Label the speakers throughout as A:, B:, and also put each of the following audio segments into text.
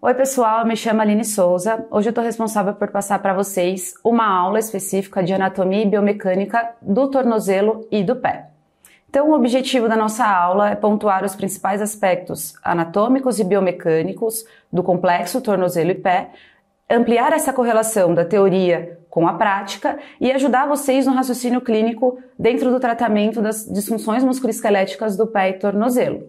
A: Oi, pessoal, me chamo Aline Souza. Hoje eu estou responsável por passar para vocês uma aula específica de anatomia e biomecânica do tornozelo e do pé. Então, o objetivo da nossa aula é pontuar os principais aspectos anatômicos e biomecânicos do complexo tornozelo e pé, ampliar essa correlação da teoria com a prática e ajudar vocês no raciocínio clínico dentro do tratamento das disfunções musculoesqueléticas do pé e tornozelo.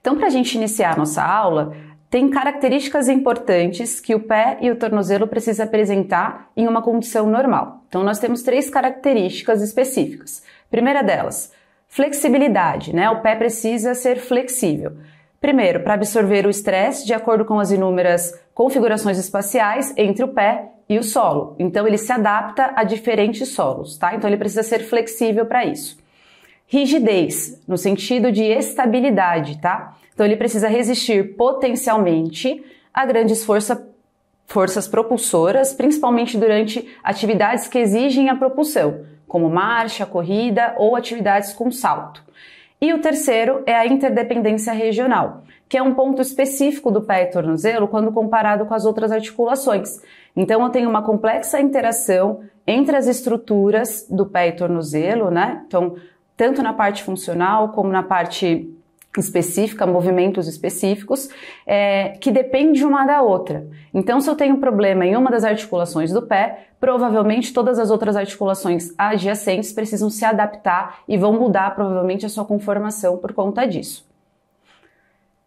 A: Então, para a gente iniciar a nossa aula, tem características importantes que o pé e o tornozelo precisa apresentar em uma condição normal. Então nós temos três características específicas. Primeira delas, flexibilidade, né? O pé precisa ser flexível. Primeiro, para absorver o estresse de acordo com as inúmeras configurações espaciais entre o pé e o solo. Então ele se adapta a diferentes solos, tá? Então ele precisa ser flexível para isso. Rigidez, no sentido de estabilidade, tá? Então ele precisa resistir potencialmente a grandes força, forças propulsoras, principalmente durante atividades que exigem a propulsão, como marcha, corrida ou atividades com salto. E o terceiro é a interdependência regional, que é um ponto específico do pé e tornozelo quando comparado com as outras articulações. Então eu tenho uma complexa interação entre as estruturas do pé e tornozelo, né? Então, tanto na parte funcional como na parte específica, movimentos específicos, é, que depende uma da outra. Então, se eu tenho problema em uma das articulações do pé, provavelmente todas as outras articulações adjacentes precisam se adaptar e vão mudar provavelmente a sua conformação por conta disso.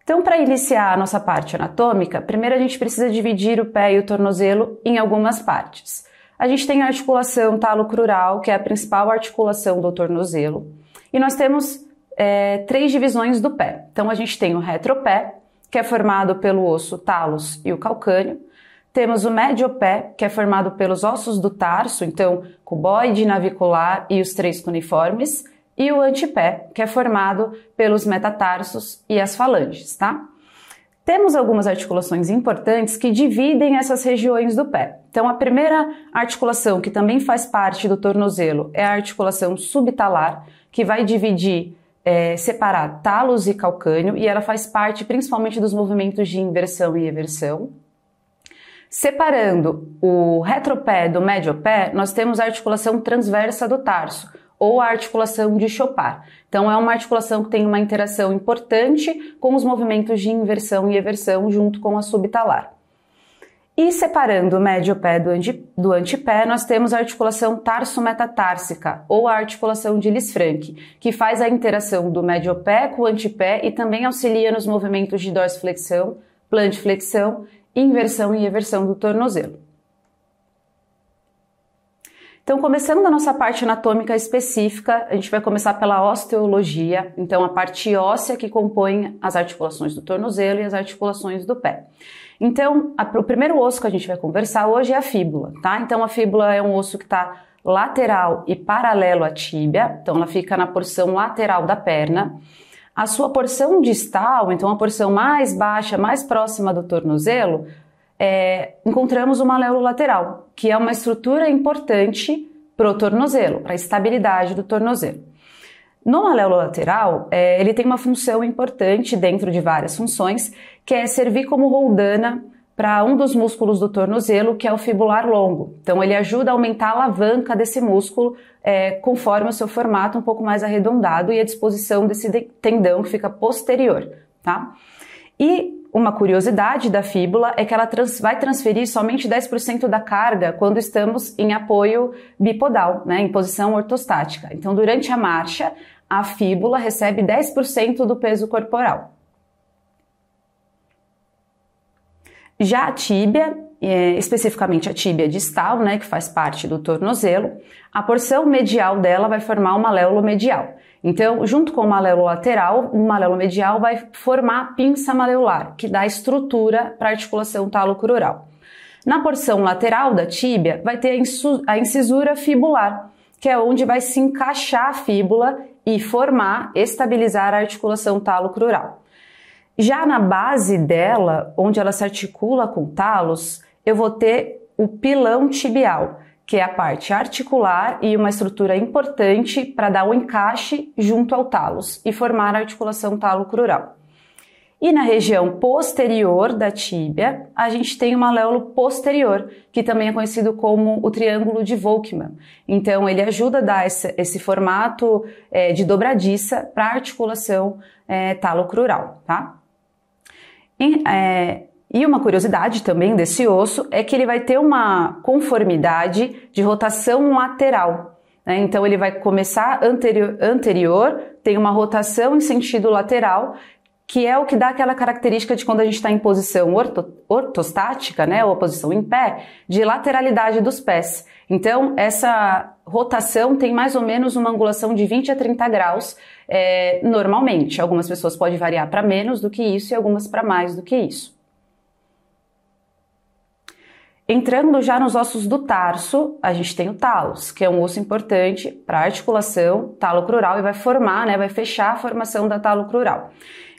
A: Então, para iniciar a nossa parte anatômica, primeiro a gente precisa dividir o pé e o tornozelo em algumas partes. A gente tem a articulação talo crural, que é a principal articulação do tornozelo, e nós temos é, três divisões do pé. Então a gente tem o retropé, que é formado pelo osso talos e o calcânio. Temos o médio pé, que é formado pelos ossos do tarso, então cuboide, navicular e os três cuneiformes. E o antepé, que é formado pelos metatarsos e as falanges, tá? Temos algumas articulações importantes que dividem essas regiões do pé. Então, a primeira articulação que também faz parte do tornozelo é a articulação subtalar, que vai dividir é, separar talos e calcânio, e ela faz parte principalmente dos movimentos de inversão e eversão. Separando o retropé do médio pé, nós temos a articulação transversa do tarso, ou a articulação de Chopar Então é uma articulação que tem uma interação importante com os movimentos de inversão e eversão junto com a subtalar. E separando o médio pé do, anti, do antepé, nós temos a articulação tarso-metatársica, ou a articulação de Lisfranc, que faz a interação do médio pé com o antepé e também auxilia nos movimentos de dorsiflexão, plantiflexão, inversão e eversão do tornozelo. Então, começando a nossa parte anatômica específica, a gente vai começar pela osteologia, então a parte óssea que compõe as articulações do tornozelo e as articulações do pé. Então, a, o primeiro osso que a gente vai conversar hoje é a fíbula, tá? Então, a fíbula é um osso que está lateral e paralelo à tíbia, então ela fica na porção lateral da perna. A sua porção distal, então a porção mais baixa, mais próxima do tornozelo, é, encontramos o maléolo lateral, que é uma estrutura importante para o tornozelo, para a estabilidade do tornozelo. No alelo é, ele tem uma função importante dentro de várias funções, que é servir como roldana para um dos músculos do tornozelo, que é o fibular longo. Então, ele ajuda a aumentar a alavanca desse músculo é, conforme o seu formato um pouco mais arredondado e a disposição desse tendão que fica posterior, tá? E uma curiosidade da fíbula é que ela trans, vai transferir somente 10% da carga quando estamos em apoio bipodal, né, em posição ortostática. Então, durante a marcha, a fíbula recebe 10% do peso corporal. Já a tíbia, é, especificamente a tíbia distal, né, que faz parte do tornozelo, a porção medial dela vai formar o maléolo medial. Então, junto com o maléolo lateral, o maléolo medial vai formar a pinça maleolar, que dá estrutura para a articulação talo-crural. Na porção lateral da tíbia, vai ter a incisura fibular, que é onde vai se encaixar a fíbula e formar, estabilizar a articulação talo-crural. Já na base dela, onde ela se articula com talos, eu vou ter o pilão tibial, que é a parte articular e uma estrutura importante para dar o um encaixe junto ao talos e formar a articulação talo-crural. E na região posterior da tíbia, a gente tem o maléolo posterior, que também é conhecido como o triângulo de Volkmann. Então, ele ajuda a dar esse, esse formato é, de dobradiça para a articulação é, talo-crural, tá? E, é, e uma curiosidade também desse osso é que ele vai ter uma conformidade de rotação lateral, né? então, ele vai começar anterior, anterior, tem uma rotação em sentido lateral que é o que dá aquela característica de quando a gente está em posição orto, ortostática, né, ou a posição em pé, de lateralidade dos pés. Então, essa rotação tem mais ou menos uma angulação de 20 a 30 graus é, normalmente. Algumas pessoas podem variar para menos do que isso e algumas para mais do que isso. Entrando já nos ossos do tarso, a gente tem o talos, que é um osso importante para articulação talo crural e vai formar, né, vai fechar a formação da talo crural.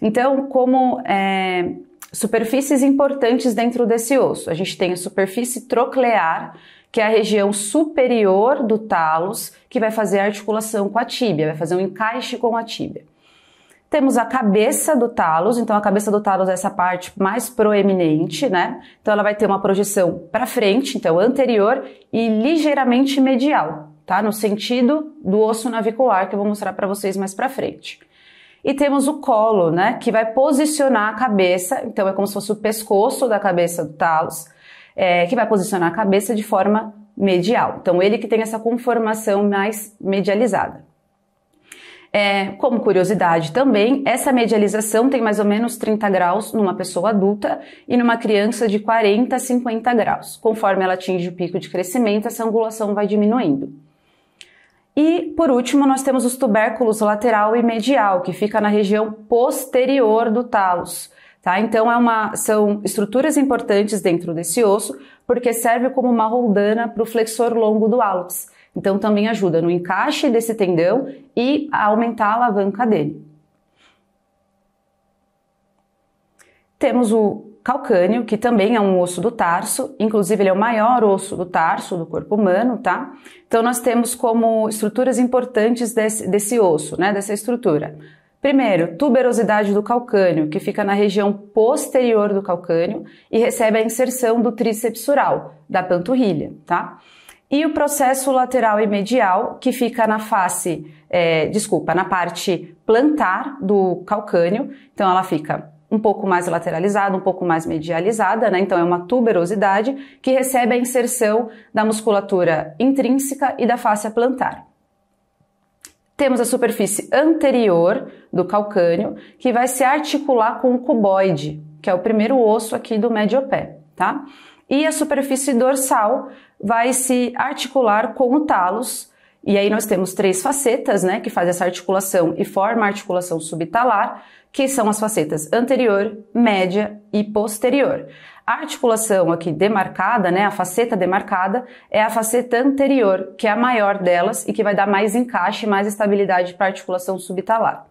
A: Então, como é, superfícies importantes dentro desse osso, a gente tem a superfície troclear, que é a região superior do talos, que vai fazer a articulação com a tíbia, vai fazer um encaixe com a tíbia. Temos a cabeça do talos, então a cabeça do talos é essa parte mais proeminente, né? Então ela vai ter uma projeção para frente, então anterior e ligeiramente medial, tá? No sentido do osso navicular que eu vou mostrar para vocês mais para frente. E temos o colo, né, que vai posicionar a cabeça, então é como se fosse o pescoço da cabeça do talos, é, que vai posicionar a cabeça de forma medial. Então ele que tem essa conformação mais medializada. É, como curiosidade também, essa medialização tem mais ou menos 30 graus numa pessoa adulta e numa criança de 40 a 50 graus. Conforme ela atinge o pico de crescimento, essa angulação vai diminuindo. E, por último, nós temos os tubérculos lateral e medial, que fica na região posterior do talos. Tá? Então, é uma, são estruturas importantes dentro desse osso, porque serve como uma roldana para o flexor longo do hálux. Então também ajuda no encaixe desse tendão e a aumentar a alavanca dele. Temos o calcânio, que também é um osso do tarso, inclusive ele é o maior osso do tarso do corpo humano, tá? Então nós temos como estruturas importantes desse, desse osso, né, dessa estrutura. Primeiro, tuberosidade do calcânio, que fica na região posterior do calcânio e recebe a inserção do tríceps sural, da panturrilha, tá? e o processo lateral e medial, que fica na face, é, desculpa, na parte plantar do calcânio. Então, ela fica um pouco mais lateralizada, um pouco mais medializada, né? Então, é uma tuberosidade que recebe a inserção da musculatura intrínseca e da face plantar. Temos a superfície anterior do calcânio, que vai se articular com o cuboide, que é o primeiro osso aqui do médio pé, tá? e a superfície dorsal vai se articular com o talos. E aí nós temos três facetas, né, que faz essa articulação e forma a articulação subtalar, que são as facetas anterior, média e posterior. A articulação aqui demarcada, né, a faceta demarcada, é a faceta anterior, que é a maior delas e que vai dar mais encaixe e mais estabilidade para a articulação subtalar.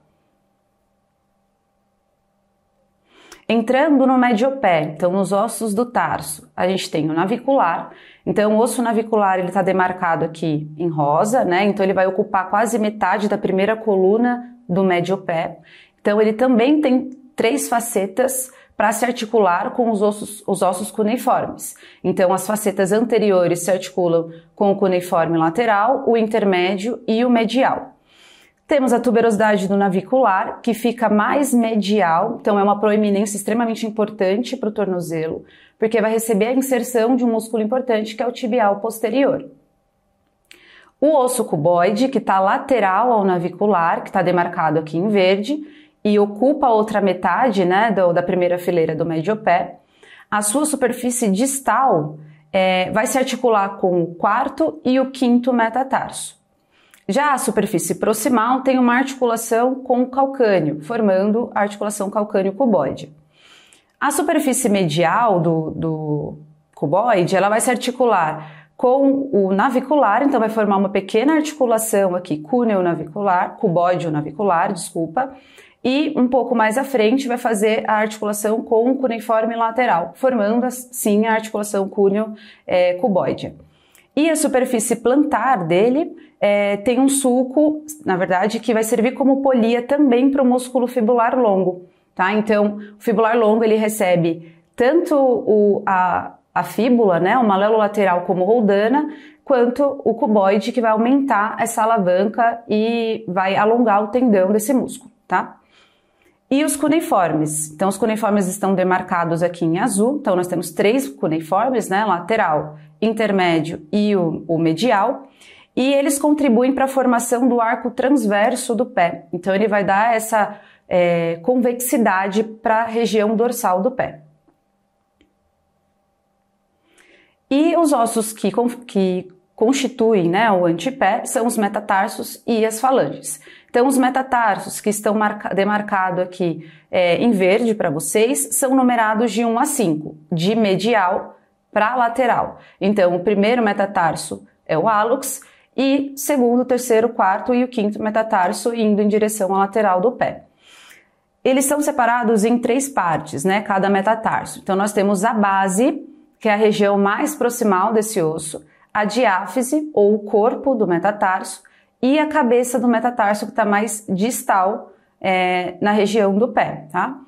A: Entrando no médio pé, então nos ossos do tarso, a gente tem o navicular. Então, o osso navicular ele está demarcado aqui em rosa, né? Então, ele vai ocupar quase metade da primeira coluna do médio pé. Então, ele também tem três facetas para se articular com os ossos, os ossos cuneiformes. Então, as facetas anteriores se articulam com o cuneiforme lateral, o intermédio e o medial. Temos a tuberosidade do navicular, que fica mais medial, então é uma proeminência extremamente importante para o tornozelo, porque vai receber a inserção de um músculo importante que é o tibial posterior. O osso cuboide, que está lateral ao navicular, que está demarcado aqui em verde, e ocupa a outra metade né, do, da primeira fileira do médio pé, a sua superfície distal é, vai se articular com o quarto e o quinto metatarso. Já a superfície proximal tem uma articulação com o calcânio, formando a articulação calcânio-cuboide. A superfície medial do, do cuboide ela vai se articular com o navicular, então vai formar uma pequena articulação aqui, cúneo navicular, cuboide navicular, desculpa, e um pouco mais à frente vai fazer a articulação com o cuneiforme lateral, formando sim a articulação cúneo é, cuboide. E a superfície plantar dele é, tem um sulco, na verdade, que vai servir como polia também para o músculo fibular longo. Tá? Então, o fibular longo ele recebe tanto o, a, a fíbula, né, o malelo lateral como roldana, quanto o cuboide que vai aumentar essa alavanca e vai alongar o tendão desse músculo, tá? E os cuneiformes. Então, os cuneiformes estão demarcados aqui em azul. Então, nós temos três cuneiformes, né? Lateral, intermédio e o, o medial, e eles contribuem para a formação do arco transverso do pé. Então, ele vai dar essa é, convexidade para a região dorsal do pé. E os ossos que, que constituem né, o antepé são os metatarsos e as falanges. Então, os metatarsos que estão demarcados aqui é, em verde para vocês são numerados de 1 a 5, de medial para a lateral. Então, o primeiro metatarso é o hálux e segundo, terceiro, quarto e o quinto metatarso indo em direção à lateral do pé. Eles são separados em três partes, né? Cada metatarso. Então, nós temos a base, que é a região mais proximal desse osso, a diáfise, ou o corpo do metatarso, e a cabeça do metatarso, que está mais distal é, na região do pé, tá?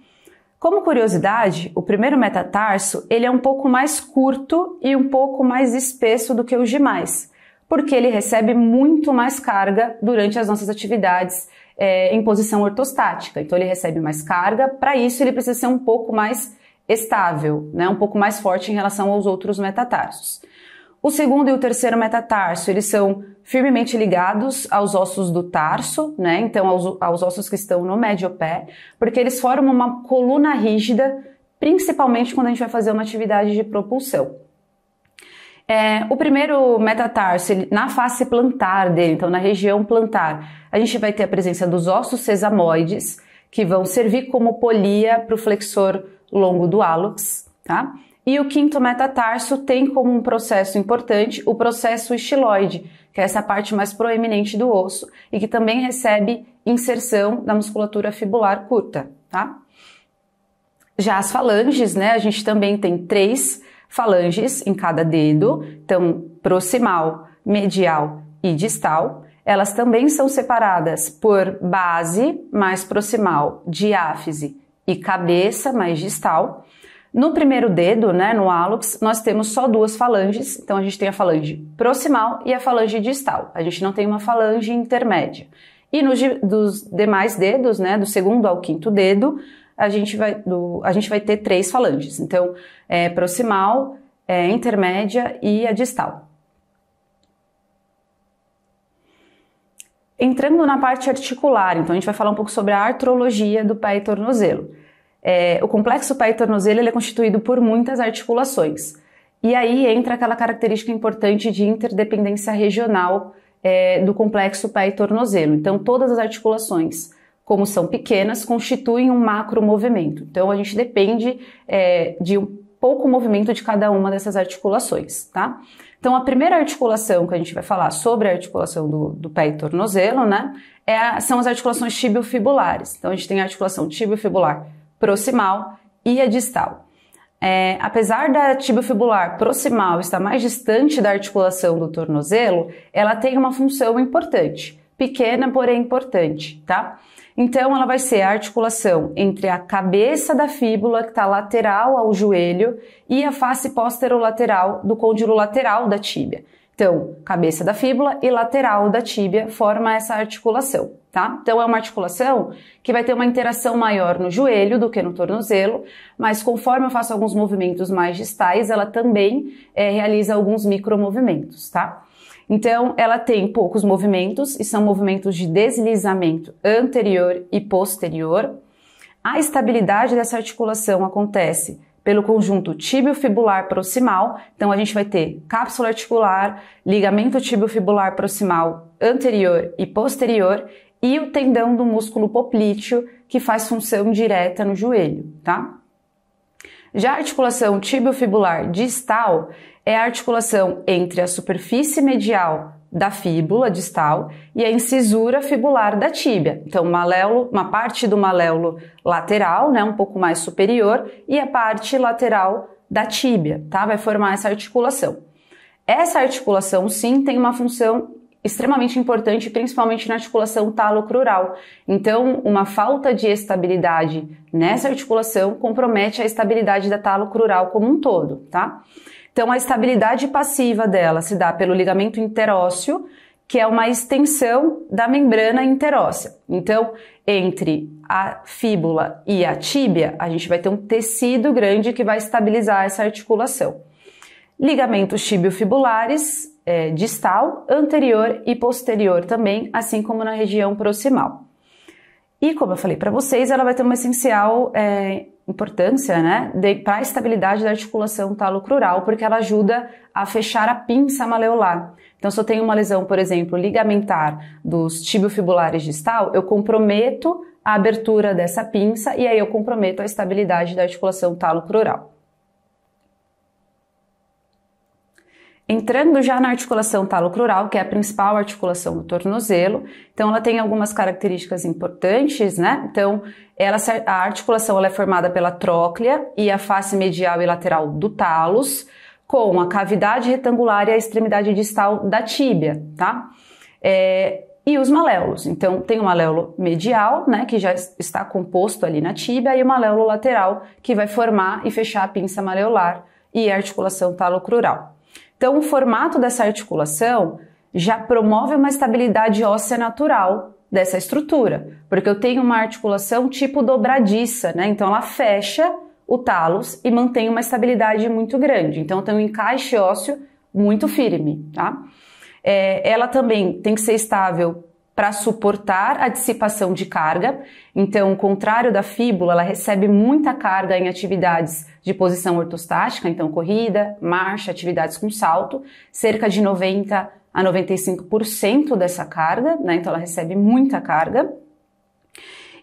A: Como curiosidade, o primeiro metatarso ele é um pouco mais curto e um pouco mais espesso do que os demais, porque ele recebe muito mais carga durante as nossas atividades é, em posição ortostática. Então ele recebe mais carga, para isso ele precisa ser um pouco mais estável, né, um pouco mais forte em relação aos outros metatarsos. O segundo e o terceiro metatarso, eles são firmemente ligados aos ossos do tarso, né? Então, aos, aos ossos que estão no médio pé, porque eles formam uma coluna rígida, principalmente quando a gente vai fazer uma atividade de propulsão. É, o primeiro metatarso, ele, na face plantar dele, então na região plantar, a gente vai ter a presença dos ossos sesamoides, que vão servir como polia para o flexor longo do hálux, tá? E o quinto metatarso tem como um processo importante o processo estiloide, que é essa parte mais proeminente do osso e que também recebe inserção da musculatura fibular curta, tá? Já as falanges, né? A gente também tem três falanges em cada dedo, então proximal, medial e distal. Elas também são separadas por base mais proximal, diáfise e cabeça mais distal. No primeiro dedo, né, no hálux, nós temos só duas falanges, então a gente tem a falange proximal e a falange distal. A gente não tem uma falange intermédia. E nos dos demais dedos, né, do segundo ao quinto dedo, a gente vai, do, a gente vai ter três falanges. Então, é proximal, é intermédia e a distal. Entrando na parte articular, então a gente vai falar um pouco sobre a artrologia do pé e tornozelo. É, o complexo pé-tornozelo é constituído por muitas articulações. E aí entra aquela característica importante de interdependência regional é, do complexo pé e tornozelo. Então, todas as articulações, como são pequenas, constituem um macro movimento. Então, a gente depende é, de um pouco movimento de cada uma dessas articulações, tá? Então, a primeira articulação que a gente vai falar sobre a articulação do, do pé e tornozelo, né, é a, são as articulações tibiofibulares. Então, a gente tem a articulação tibiofibular proximal e a distal. É, apesar da fibular proximal estar mais distante da articulação do tornozelo, ela tem uma função importante, pequena, porém importante, tá? Então, ela vai ser a articulação entre a cabeça da fíbula, que está lateral ao joelho, e a face posterolateral do côndilo lateral da tíbia. Então, cabeça da fíbula e lateral da tíbia forma essa articulação, tá? Então é uma articulação que vai ter uma interação maior no joelho do que no tornozelo, mas conforme eu faço alguns movimentos mais distais, ela também é, realiza alguns micromovimentos, tá? Então, ela tem poucos movimentos e são movimentos de deslizamento anterior e posterior. A estabilidade dessa articulação acontece pelo conjunto tibiofibular proximal. Então a gente vai ter cápsula articular, ligamento tibiofibular proximal anterior e posterior e o tendão do músculo poplíteo que faz função direta no joelho, tá? Já a articulação tibiofibular distal é a articulação entre a superfície medial da fíbula distal e a incisura fibular da tíbia. Então, maléolo, uma parte do maléolo lateral, né, um pouco mais superior, e a parte lateral da tíbia, tá? Vai formar essa articulação. Essa articulação, sim, tem uma função extremamente importante, principalmente na articulação talocrural. Então, uma falta de estabilidade nessa articulação compromete a estabilidade da talocrural como um todo, tá? Então, a estabilidade passiva dela se dá pelo ligamento interósseo, que é uma extensão da membrana interóssea. Então, entre a fíbula e a tíbia, a gente vai ter um tecido grande que vai estabilizar essa articulação. Ligamentos tibiofibulares, é, distal, anterior e posterior também, assim como na região proximal. E como eu falei para vocês, ela vai ter uma essencial é, importância né, para a estabilidade da articulação talo-crural, porque ela ajuda a fechar a pinça maleolar. Então, se eu tenho uma lesão, por exemplo, ligamentar dos tibiofibulares distal, eu comprometo a abertura dessa pinça e aí eu comprometo a estabilidade da articulação talo-crural. Entrando já na articulação talo-crural, que é a principal articulação do tornozelo, então ela tem algumas características importantes, né? Então, ela, a articulação ela é formada pela tróclea e a face medial e lateral do talos, com a cavidade retangular e a extremidade distal da tíbia, tá? É, e os maléolos. Então, tem o maléolo medial, né, que já está composto ali na tíbia, e o maléolo lateral, que vai formar e fechar a pinça maleolar e a articulação talocrural. Então, o formato dessa articulação já promove uma estabilidade óssea natural dessa estrutura, porque eu tenho uma articulação tipo dobradiça, né? Então ela fecha o talos e mantém uma estabilidade muito grande. Então tem um encaixe ósseo muito firme, tá? É, ela também tem que ser estável para suportar a dissipação de carga. Então, contrário da fíbula, ela recebe muita carga em atividades de posição ortostática, então corrida, marcha, atividades com salto, cerca de 90 a 95% dessa carga, né? Então ela recebe muita carga.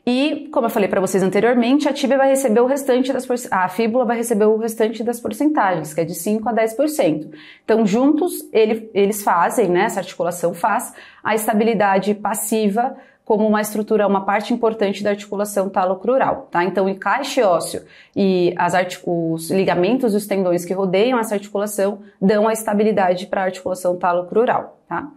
A: E, como eu falei para vocês anteriormente, a tíbia vai receber o restante das a fíbula vai receber o restante das porcentagens, que é de 5 a 10%. Então, juntos, ele, eles fazem, né, essa articulação faz a estabilidade passiva como uma estrutura, uma parte importante da articulação talocrural, tá? Então, o encaixe ósseo e as os ligamentos e os tendões que rodeiam essa articulação dão a estabilidade para a articulação talocrural, tá?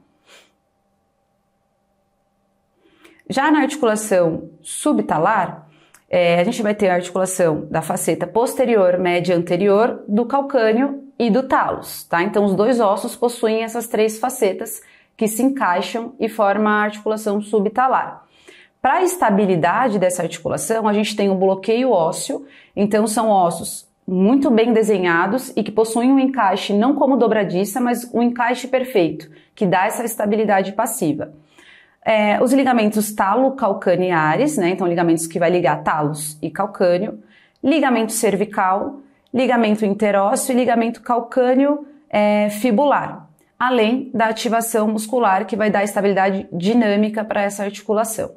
A: Já na articulação subtalar, é, a gente vai ter a articulação da faceta posterior, média anterior, do calcânio e do talos, tá? Então, os dois ossos possuem essas três facetas que se encaixam e formam a articulação subtalar. Para a estabilidade dessa articulação, a gente tem o um bloqueio ósseo, então são ossos muito bem desenhados e que possuem um encaixe não como dobradiça, mas um encaixe perfeito, que dá essa estabilidade passiva. É, os ligamentos talo-calcaneares, né, então ligamentos que vai ligar talos e calcânio, ligamento cervical, ligamento interósseo e ligamento calcâneo é, fibular além da ativação muscular que vai dar estabilidade dinâmica para essa articulação.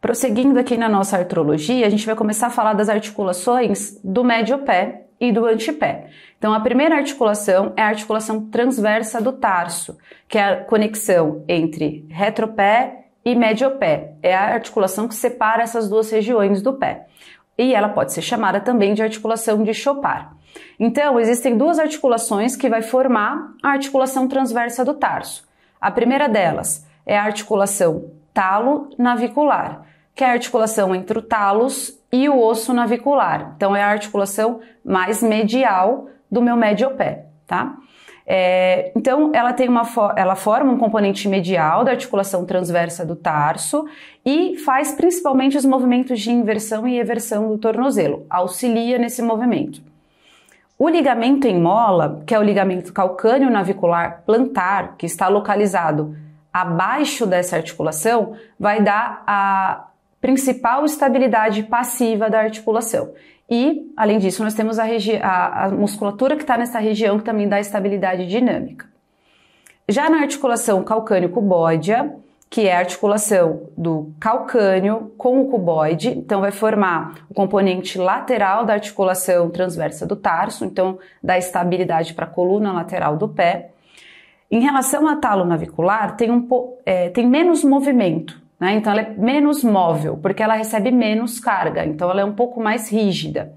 A: Prosseguindo aqui na nossa artrologia, a gente vai começar a falar das articulações do médio pé e do antepé. Então, a primeira articulação é a articulação transversa do tarso, que é a conexão entre retropé e médio pé. É a articulação que separa essas duas regiões do pé. E ela pode ser chamada também de articulação de Chopar. Então, existem duas articulações que vai formar a articulação transversa do tarso. A primeira delas é a articulação talo-navicular, que é a articulação entre o talos e o osso navicular. Então, é a articulação mais medial do meu médio pé, tá? É, então, ela tem uma ela forma um componente medial da articulação transversa do tarso e faz principalmente os movimentos de inversão e eversão do tornozelo, auxilia nesse movimento. O ligamento em mola, que é o ligamento calcâneo navicular plantar, que está localizado abaixo dessa articulação, vai dar a principal estabilidade passiva da articulação. E, além disso, nós temos a, a, a musculatura que está nessa região que também dá estabilidade dinâmica. Já na articulação calcâneo bódea que é a articulação do calcânio com o cuboide. Então, vai formar o componente lateral da articulação transversa do tarso, então, dá estabilidade para a coluna lateral do pé. Em relação à talo navicular, tem, um, é, tem menos movimento, né? então ela é menos móvel, porque ela recebe menos carga, então ela é um pouco mais rígida.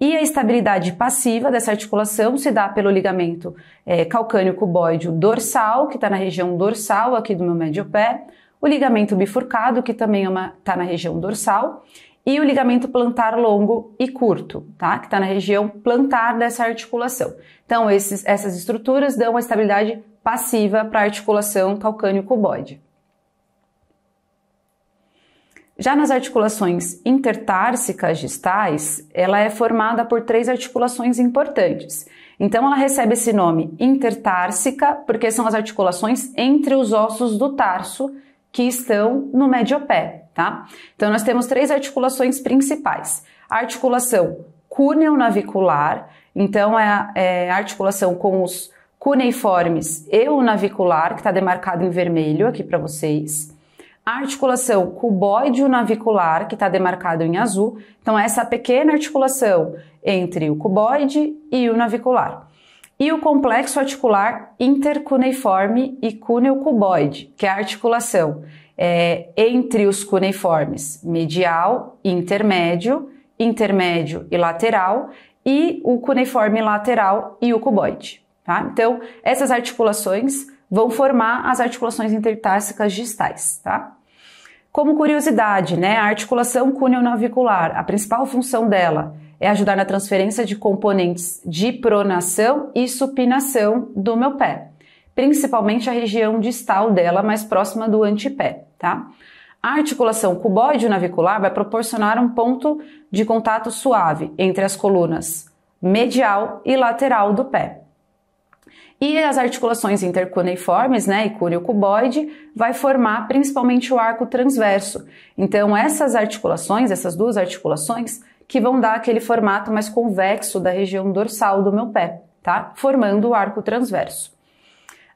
A: E a estabilidade passiva dessa articulação se dá pelo ligamento é, calcâneo cuboide dorsal, que está na região dorsal aqui do meu médio pé, o ligamento bifurcado, que também está é tá na região dorsal, e o ligamento plantar longo e curto, tá? Que está na região plantar dessa articulação. Então, esses, essas estruturas dão a estabilidade passiva para a articulação calcâneo cuboide. Já nas articulações intertársicas distais, ela é formada por três articulações importantes. Então ela recebe esse nome intertársica porque são as articulações entre os ossos do tarso que estão no médio pé, tá? Então nós temos três articulações principais. A articulação cúneo-navicular, então é a, é a articulação com os cuneiformes e o navicular, que está demarcado em vermelho aqui para vocês articulação cuboide navicular, que está demarcado em azul. Então, essa pequena articulação entre o cuboide e o navicular. E o complexo articular intercuneiforme e cuneocuboide que é a articulação é, entre os cuneiformes medial, intermédio, intermédio e lateral, e o cuneiforme lateral e o cuboide. Tá? Então, essas articulações vão formar as articulações intertársicas distais, tá? Como curiosidade, né, a articulação cuneo-navicular, a principal função dela é ajudar na transferência de componentes de pronação e supinação do meu pé, principalmente a região distal dela, mais próxima do antepé, tá? A articulação cuboide-navicular vai proporcionar um ponto de contato suave entre as colunas medial e lateral do pé. E as articulações intercuneiformes, né, e cúrio-cuboide, vai formar principalmente o arco transverso. Então, essas articulações, essas duas articulações, que vão dar aquele formato mais convexo da região dorsal do meu pé, tá? Formando o arco transverso.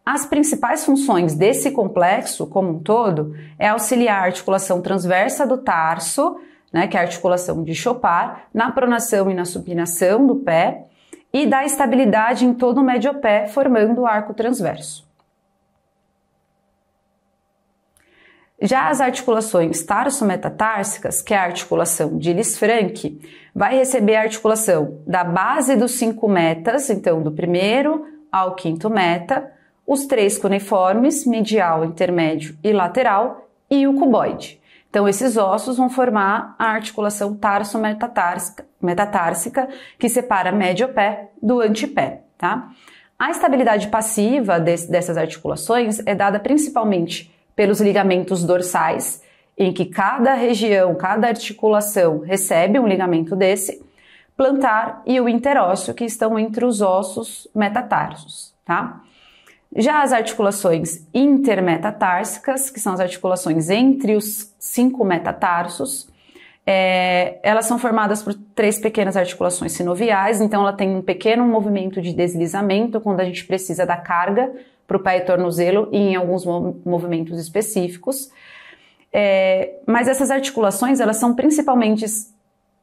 A: As principais funções desse complexo como um todo é auxiliar a articulação transversa do tarso, né, que é a articulação de Chopin, na pronação e na supinação do pé, e dá estabilidade em todo o médio pé, formando o arco transverso. Já as articulações tarso metatársicas que é a articulação de Lisfranc, vai receber a articulação da base dos cinco metas, então do primeiro ao quinto meta, os três cuneiformes, medial, intermédio e lateral, e o cuboide. Então, esses ossos vão formar a articulação tarso-metatársica, que separa médio pé do antepé, tá? A estabilidade passiva dessas articulações é dada principalmente pelos ligamentos dorsais, em que cada região, cada articulação recebe um ligamento desse, plantar e o interósseo, que estão entre os ossos metatarsos, tá? Já as articulações intermetatársicas, que são as articulações entre os cinco metatarsos, é, elas são formadas por três pequenas articulações sinoviais, então ela tem um pequeno movimento de deslizamento quando a gente precisa da carga para o pé e tornozelo e em alguns movimentos específicos. É, mas essas articulações elas são principalmente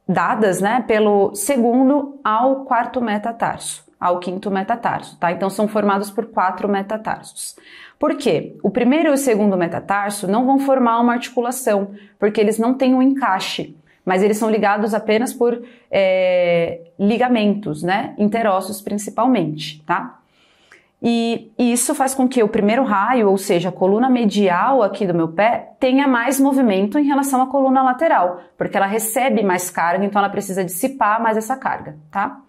A: dadas né, pelo segundo ao quarto metatarso ao quinto metatarso, tá? Então são formados por quatro metatarsos. Por quê? O primeiro e o segundo metatarso não vão formar uma articulação, porque eles não têm um encaixe, mas eles são ligados apenas por é, ligamentos, né? Interossos principalmente, tá? E, e isso faz com que o primeiro raio, ou seja, a coluna medial aqui do meu pé, tenha mais movimento em relação à coluna lateral, porque ela recebe mais carga, então ela precisa dissipar mais essa carga, tá?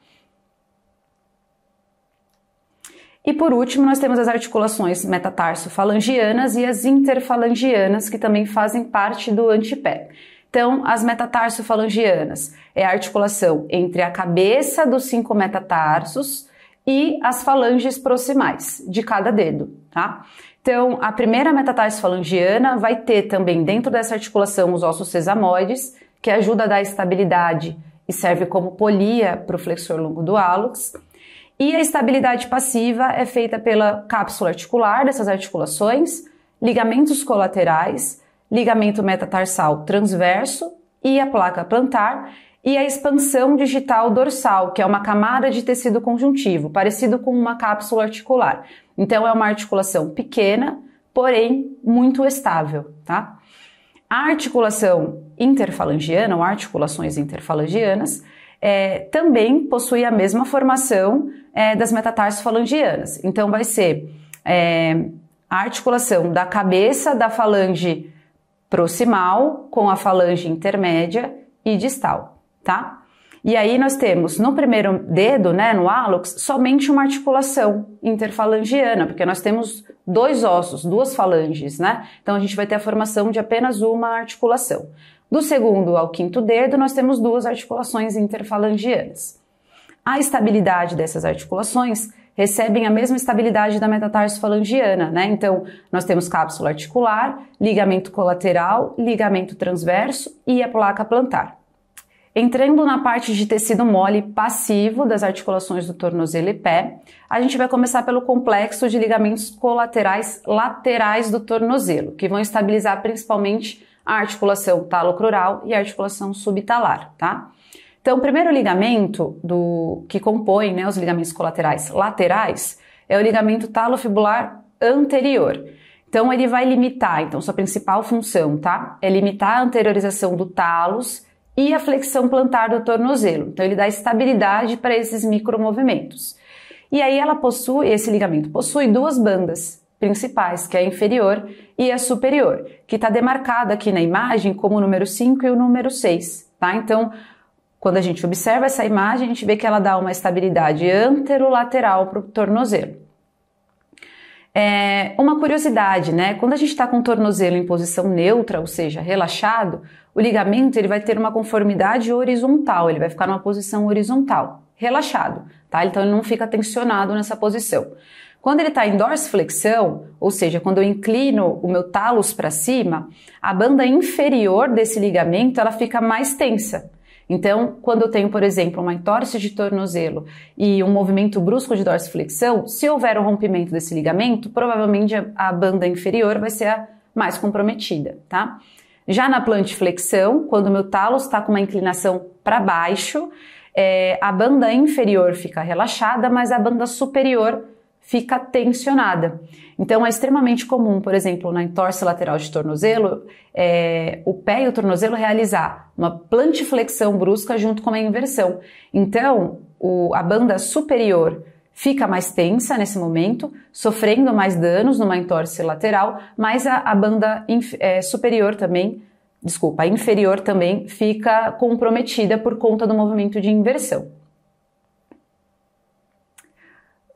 A: E por último, nós temos as articulações metatarso-falangianas e as interfalangianas, que também fazem parte do antepé. Então, as metatarso-falangianas é a articulação entre a cabeça dos cinco metatarsos e as falanges proximais de cada dedo, tá? Então, a primeira metatarsofalangiana vai ter também dentro dessa articulação os ossos sesamoides, que ajuda a dar estabilidade e serve como polia para o flexor longo do hálux. E a estabilidade passiva é feita pela cápsula articular dessas articulações, ligamentos colaterais, ligamento metatarsal transverso e a placa plantar, e a expansão digital dorsal, que é uma camada de tecido conjuntivo, parecido com uma cápsula articular. Então é uma articulação pequena, porém muito estável, tá? A articulação interfalangiana ou articulações interfalangianas é, também possui a mesma formação é, das metatarsofalangianas. Então, vai ser é, a articulação da cabeça da falange proximal com a falange intermédia e distal, tá? E aí nós temos no primeiro dedo, né, no hálux, somente uma articulação interfalangiana, porque nós temos dois ossos, duas falanges, né? Então a gente vai ter a formação de apenas uma articulação. Do segundo ao quinto dedo, nós temos duas articulações interfalangianas. A estabilidade dessas articulações recebem a mesma estabilidade da metatarsofalangiana, né? Então, nós temos cápsula articular, ligamento colateral, ligamento transverso e a placa plantar. Entrando na parte de tecido mole passivo das articulações do tornozelo e pé, a gente vai começar pelo complexo de ligamentos colaterais laterais do tornozelo, que vão estabilizar principalmente a articulação talocrural e a articulação subtalar, tá? Então, o primeiro ligamento do que compõe né, os ligamentos colaterais laterais é o ligamento talofibular anterior. Então, ele vai limitar, então, sua principal função, tá? É limitar a anteriorização do talos e a flexão plantar do tornozelo. Então, ele dá estabilidade para esses micromovimentos. E aí, ela possui, esse ligamento possui duas bandas, principais, que é a inferior, e a superior, que está demarcada aqui na imagem como o número 5 e o número 6, tá? Então, quando a gente observa essa imagem, a gente vê que ela dá uma estabilidade anterolateral para o tornozelo. É uma curiosidade, né? Quando a gente está com o tornozelo em posição neutra, ou seja, relaxado, o ligamento ele vai ter uma conformidade horizontal, ele vai ficar numa posição horizontal, relaxado, tá? Então ele não fica tensionado nessa posição. Quando ele está em dorsiflexão, ou seja, quando eu inclino o meu talos para cima, a banda inferior desse ligamento ela fica mais tensa. Então, quando eu tenho, por exemplo, uma entorse de tornozelo e um movimento brusco de dorsiflexão, se houver um rompimento desse ligamento, provavelmente a banda inferior vai ser a mais comprometida, tá? Já na plantiflexão, quando o meu talos está com uma inclinação para baixo, é, a banda inferior fica relaxada, mas a banda superior fica tensionada. Então, é extremamente comum, por exemplo, na entorse lateral de tornozelo, é, o pé e o tornozelo realizar uma plantiflexão brusca junto com uma inversão. Então, o, a banda superior fica mais tensa nesse momento, sofrendo mais danos numa entorse lateral, mas a, a banda inf, é, superior também, desculpa, a inferior também fica comprometida por conta do movimento de inversão.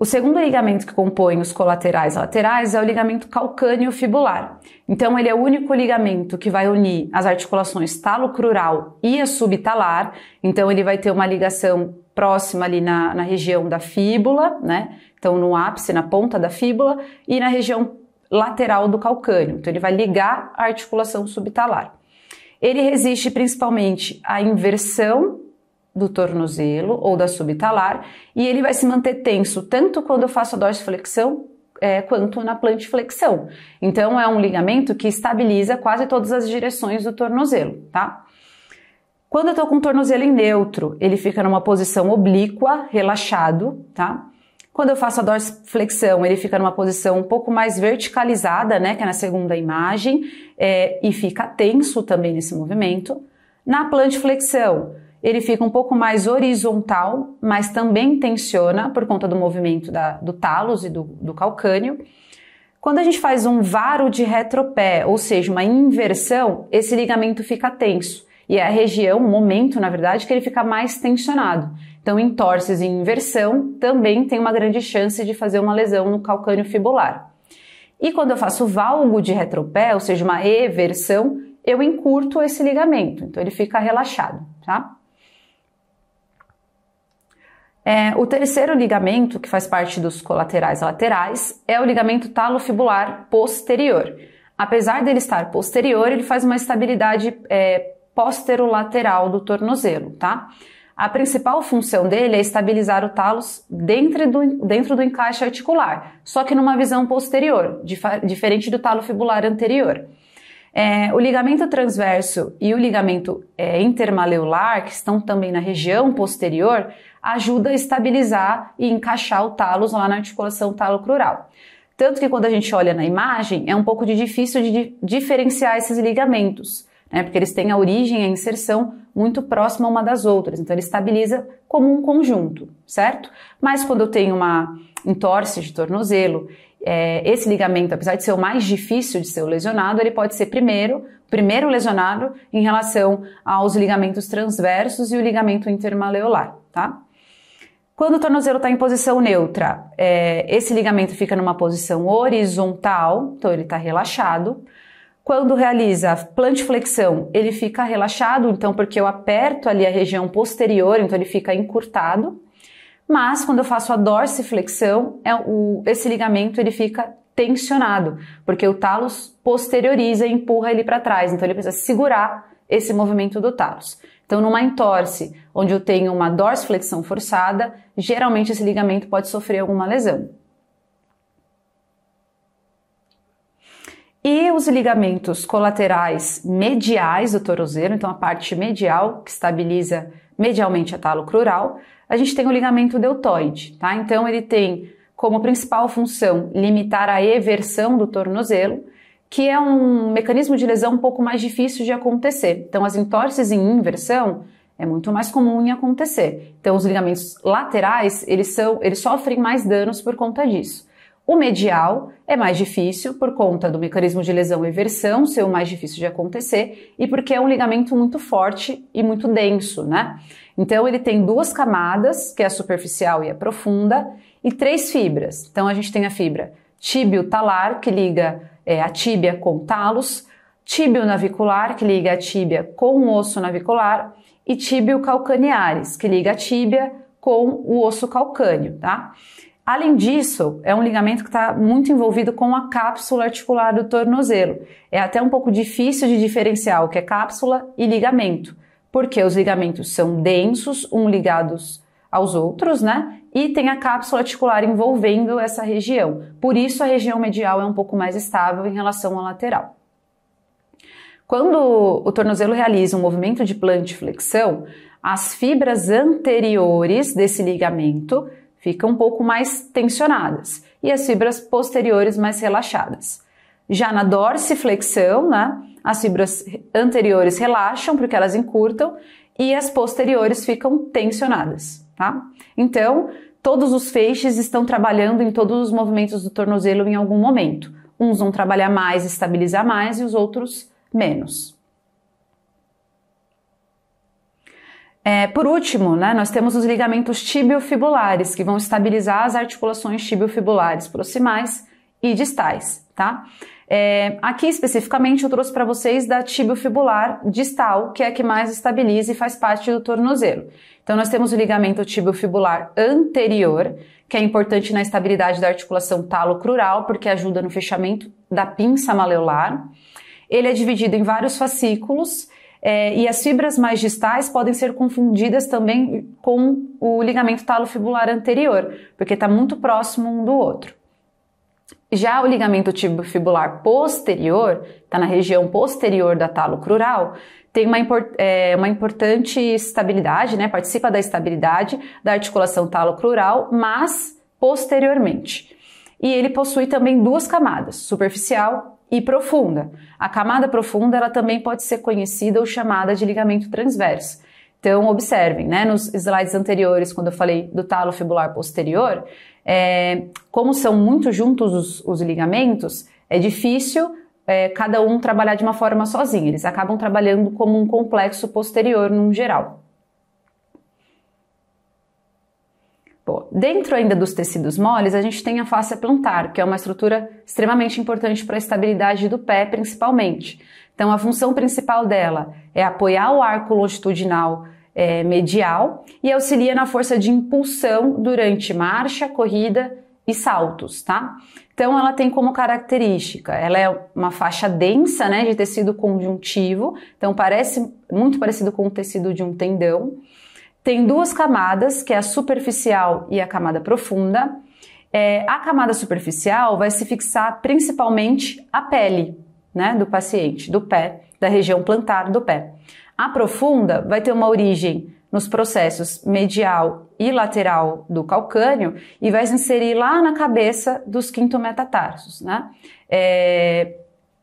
A: O segundo ligamento que compõe os colaterais laterais é o ligamento calcâneo fibular. Então, ele é o único ligamento que vai unir as articulações talo-crural e a subtalar. Então, ele vai ter uma ligação próxima ali na, na região da fíbula, né? Então, no ápice, na ponta da fíbula, e na região lateral do calcâneo. Então, ele vai ligar a articulação subtalar. Ele resiste principalmente à inversão do tornozelo ou da subtalar e ele vai se manter tenso tanto quando eu faço a dorsiflexão é, quanto na plantiflexão. Então é um ligamento que estabiliza quase todas as direções do tornozelo, tá? Quando eu estou com o tornozelo em neutro, ele fica numa posição oblíqua, relaxado, tá? Quando eu faço a dorsiflexão, ele fica numa posição um pouco mais verticalizada, né, que é na segunda imagem, é, e fica tenso também nesse movimento. Na plantiflexão, ele fica um pouco mais horizontal, mas também tensiona por conta do movimento da, do talos e do, do Quando a gente faz um varo de retropé, ou seja, uma inversão, esse ligamento fica tenso. E é a região, o momento, na verdade, que ele fica mais tensionado. Então, em torces e inversão, também tem uma grande chance de fazer uma lesão no calcânio fibular. E quando eu faço valgo de retropé, ou seja, uma eversão, eu encurto esse ligamento, então ele fica relaxado, tá? É, o terceiro ligamento, que faz parte dos colaterais laterais, é o ligamento talofibular posterior. Apesar dele estar posterior, ele faz uma estabilidade é, posterolateral do tornozelo, tá? A principal função dele é estabilizar o talos dentro do, dentro do encaixe articular, só que numa visão posterior, dif- diferente do talo fibular anterior. É, o ligamento transverso e o ligamento é, intermaleular, que estão também na região posterior, ajuda a estabilizar e encaixar o talo lá na articulação talo-crural. Tanto que quando a gente olha na imagem, é um pouco de difícil de diferenciar esses ligamentos, né? porque eles têm a origem e a inserção muito próxima uma das outras, então ele estabiliza como um conjunto, certo? Mas quando eu tenho uma entorse de tornozelo, é, esse ligamento, apesar de ser o mais difícil de ser lesionado, ele pode ser primeiro, primeiro lesionado em relação aos ligamentos transversos e o ligamento intermaleolar, tá? Quando o tornozelo está em posição neutra, é, esse ligamento fica numa posição horizontal, então ele está relaxado. Quando realiza plantiflexão, ele fica relaxado, então porque eu aperto ali a região posterior, então ele fica encurtado. Mas quando eu faço a dorsiflexão, é o, esse ligamento ele fica tensionado, porque o talos posterioriza e empurra ele para trás, então ele precisa segurar esse movimento do talos. Então, numa entorse, onde eu tenho uma dorsiflexão forçada, geralmente esse ligamento pode sofrer alguma lesão. E os ligamentos colaterais mediais do tornozelo, então a parte medial que estabiliza medialmente a talo crural, a gente tem o ligamento deltoide, tá? Então ele tem como principal função limitar a eversão do tornozelo que é um mecanismo de lesão um pouco mais difícil de acontecer. Então, as entorses em inversão é muito mais comum em acontecer. Então, os ligamentos laterais, eles, são, eles sofrem mais danos por conta disso. O medial é mais difícil por conta do mecanismo de lesão eversão ser o mais difícil de acontecer e porque é um ligamento muito forte e muito denso, né? Então ele tem duas camadas, que é a superficial e a profunda, e três fibras. Então a gente tem a fibra tíbio-talar, que liga é, a tíbia com talos, tíbio navicular, que liga a tíbia com o osso navicular, e tíbio calcaneares, que liga a tíbia com o osso calcâneo, tá? Além disso, é um ligamento que está muito envolvido com a cápsula articular do tornozelo. É até um pouco difícil de diferenciar o que é cápsula e ligamento, porque os ligamentos são densos, um ligados aos outros, né? e tem a cápsula articular envolvendo essa região. Por isso, a região medial é um pouco mais estável em relação à lateral. Quando o tornozelo realiza um movimento de plantiflexão, as fibras anteriores desse ligamento ficam um pouco mais tensionadas e as fibras posteriores mais relaxadas. Já na dorsiflexão, né, as fibras anteriores relaxam porque elas encurtam e as posteriores ficam tensionadas, tá? Então, todos os feixes estão trabalhando em todos os movimentos do tornozelo em algum momento. Uns vão trabalhar mais, estabilizar mais e os outros menos. É, por último, né, nós temos os ligamentos tibiofibulares, que vão estabilizar as articulações tibiofibulares proximais e distais, tá? É, aqui especificamente eu trouxe para vocês da tibiofibular distal, que é a que mais estabiliza e faz parte do tornozelo. Então, nós temos o ligamento tibiofibular anterior, que é importante na estabilidade da articulação talo-crural, porque ajuda no fechamento da pinça maleolar. Ele é dividido em vários fascículos é, e as fibras mais distais podem ser confundidas também com o ligamento talo-fibular anterior, porque está muito próximo um do outro. Já o ligamento tibiofibular posterior, está na região posterior da talo crural, tem uma, import, é, uma importante estabilidade, né? participa da estabilidade da articulação talo-crural, mas posteriormente. E ele possui também duas camadas, superficial e profunda. A camada profunda ela também pode ser conhecida ou chamada de ligamento transverso. Então, observem, né, nos slides anteriores, quando eu falei do talo fibular posterior, é, como são muito juntos os, os ligamentos, é difícil é, cada um trabalhar de uma forma sozinho. Eles acabam trabalhando como um complexo posterior num geral. Bom, dentro ainda dos tecidos moles, a gente tem a face plantar, que é uma estrutura extremamente importante para a estabilidade do pé, principalmente. Então, a função principal dela é apoiar o arco longitudinal é, medial e auxilia na força de impulsão durante marcha, corrida e saltos, tá? Então, ela tem como característica, ela é uma faixa densa, né, de tecido conjuntivo, então parece muito parecido com o tecido de um tendão. Tem duas camadas, que é a superficial e a camada profunda. É, a camada superficial vai se fixar principalmente à pele, né, do paciente, do pé, da região plantar do pé. A profunda vai ter uma origem nos processos medial e lateral do calcânio e vai se inserir lá na cabeça dos quinto metatarsos, né? É,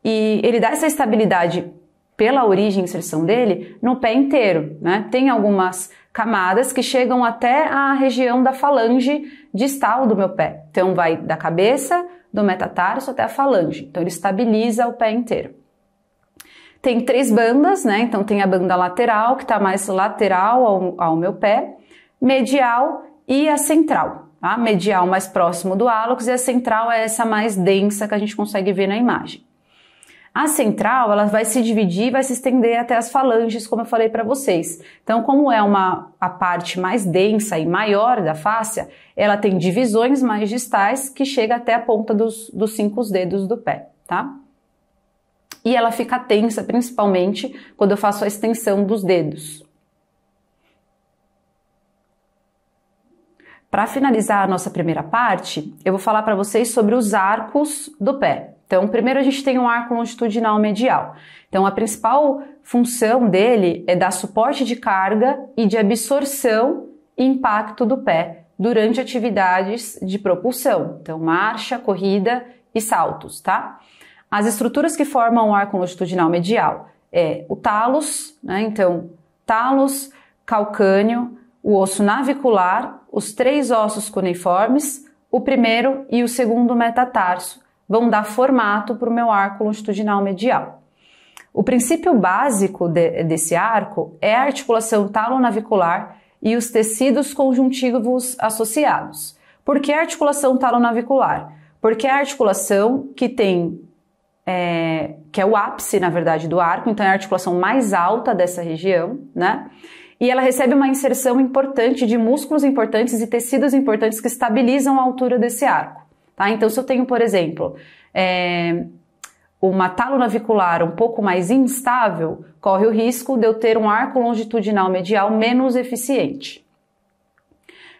A: e ele dá essa estabilidade pela origem e inserção dele no pé inteiro, né? Tem algumas camadas que chegam até a região da falange distal do meu pé. Então vai da cabeça, do metatarso até a falange. Então ele estabiliza o pé inteiro. Tem três bandas, né? Então tem a banda lateral, que está mais lateral ao, ao meu pé, medial e a central. A tá? Medial mais próximo do hálux e a central é essa mais densa que a gente consegue ver na imagem. A central, ela vai se dividir, vai se estender até as falanges, como eu falei para vocês. Então, como é uma a parte mais densa e maior da face, ela tem divisões mais distais que chega até a ponta dos, dos cinco dedos do pé, tá? E ela fica tensa, principalmente quando eu faço a extensão dos dedos, Para finalizar a nossa primeira parte, eu vou falar para vocês sobre os arcos do pé. Então, primeiro a gente tem um arco longitudinal medial. Então, a principal função dele é dar suporte de carga e de absorção e impacto do pé durante atividades de propulsão, então marcha, corrida e saltos, tá? As estruturas que formam o arco longitudinal medial é o talos, né? Então, talos, calcânio, o osso navicular os três ossos cuneiformes, o primeiro e o segundo metatarso, vão dar formato para o meu arco longitudinal medial. O princípio básico de, desse arco é a articulação talonavicular e os tecidos conjuntivos associados. Por que a articulação talonavicular? Porque é a articulação que tem, é, que é o ápice, na verdade, do arco, então é a articulação mais alta dessa região, né? e ela recebe uma inserção importante de músculos importantes e tecidos importantes que estabilizam a altura desse arco. Tá? Então, se eu tenho, por exemplo, é, uma talo navicular um pouco mais instável, corre o risco de eu ter um arco longitudinal medial menos eficiente.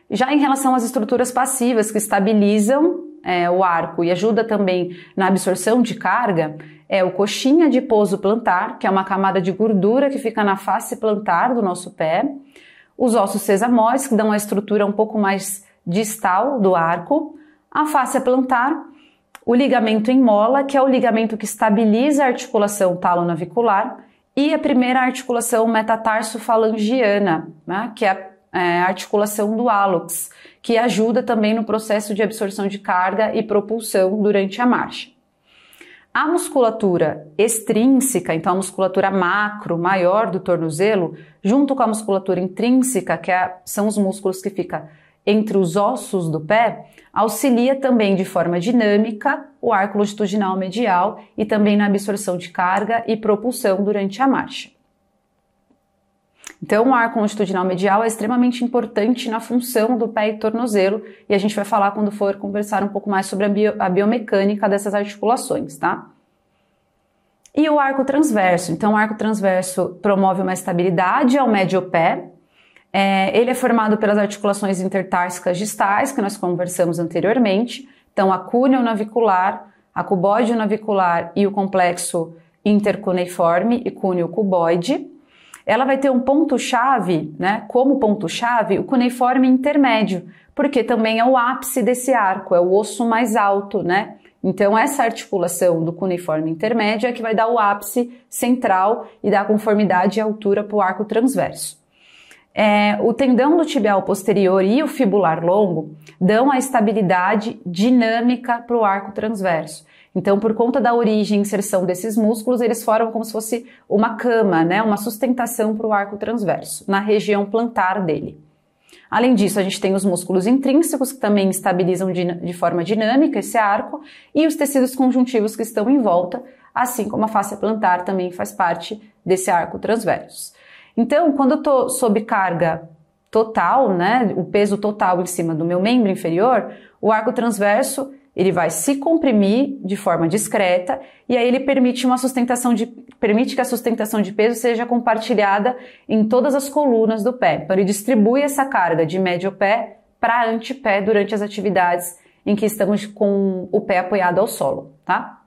A: Já em relação às estruturas passivas que estabilizam é, o arco e ajuda também na absorção de carga, é o coxinha de pouso plantar, que é uma camada de gordura que fica na face plantar do nosso pé, os ossos sesamóides que dão a estrutura um pouco mais distal do arco, a face é plantar, o ligamento em mola, que é o ligamento que estabiliza a articulação talonavicular, e a primeira articulação metatarsofalangiana, né, que é, é a articulação do hálux, que ajuda também no processo de absorção de carga e propulsão durante a marcha. A musculatura extrínseca, então a musculatura macro, maior do tornozelo, junto com a musculatura intrínseca, que é, são os músculos que ficam entre os ossos do pé, auxilia também de forma dinâmica o arco longitudinal medial e também na absorção de carga e propulsão durante a marcha. Então, o arco longitudinal medial é extremamente importante na função do pé e tornozelo, e a gente vai falar quando for conversar um pouco mais sobre a, bio, a biomecânica dessas articulações, tá? E o arco transverso. Então, o arco transverso promove uma estabilidade ao médio pé. É, ele é formado pelas articulações intertársicas distais, que nós conversamos anteriormente. Então, a cúnea navicular, a cuboide navicular e o complexo intercuneiforme e cúneo cuboide ela vai ter um ponto-chave, né, como ponto-chave, o cuneiforme intermédio, porque também é o ápice desse arco, é o osso mais alto, né? Então, essa articulação do cuneiforme intermédio é que vai dar o ápice central e dar conformidade e altura para o arco transverso. É, o tendão do tibial posterior e o fibular longo dão a estabilidade dinâmica para o arco transverso. Então, por conta da origem e inserção desses músculos, eles formam como se fosse uma cama, né, uma sustentação para o arco transverso, na região plantar dele. Além disso, a gente tem os músculos intrínsecos, que também estabilizam de forma dinâmica esse arco, e os tecidos conjuntivos que estão em volta, assim como a face plantar também faz parte desse arco transverso. Então, quando eu estou sob carga total, né, o peso total em cima do meu membro inferior, o arco transverso ele vai se comprimir de forma discreta e aí ele permite uma sustentação de permite que a sustentação de peso seja compartilhada em todas as colunas do pé. Então ele distribui essa carga de médio pé para antepé durante as atividades em que estamos com o pé apoiado ao solo, tá?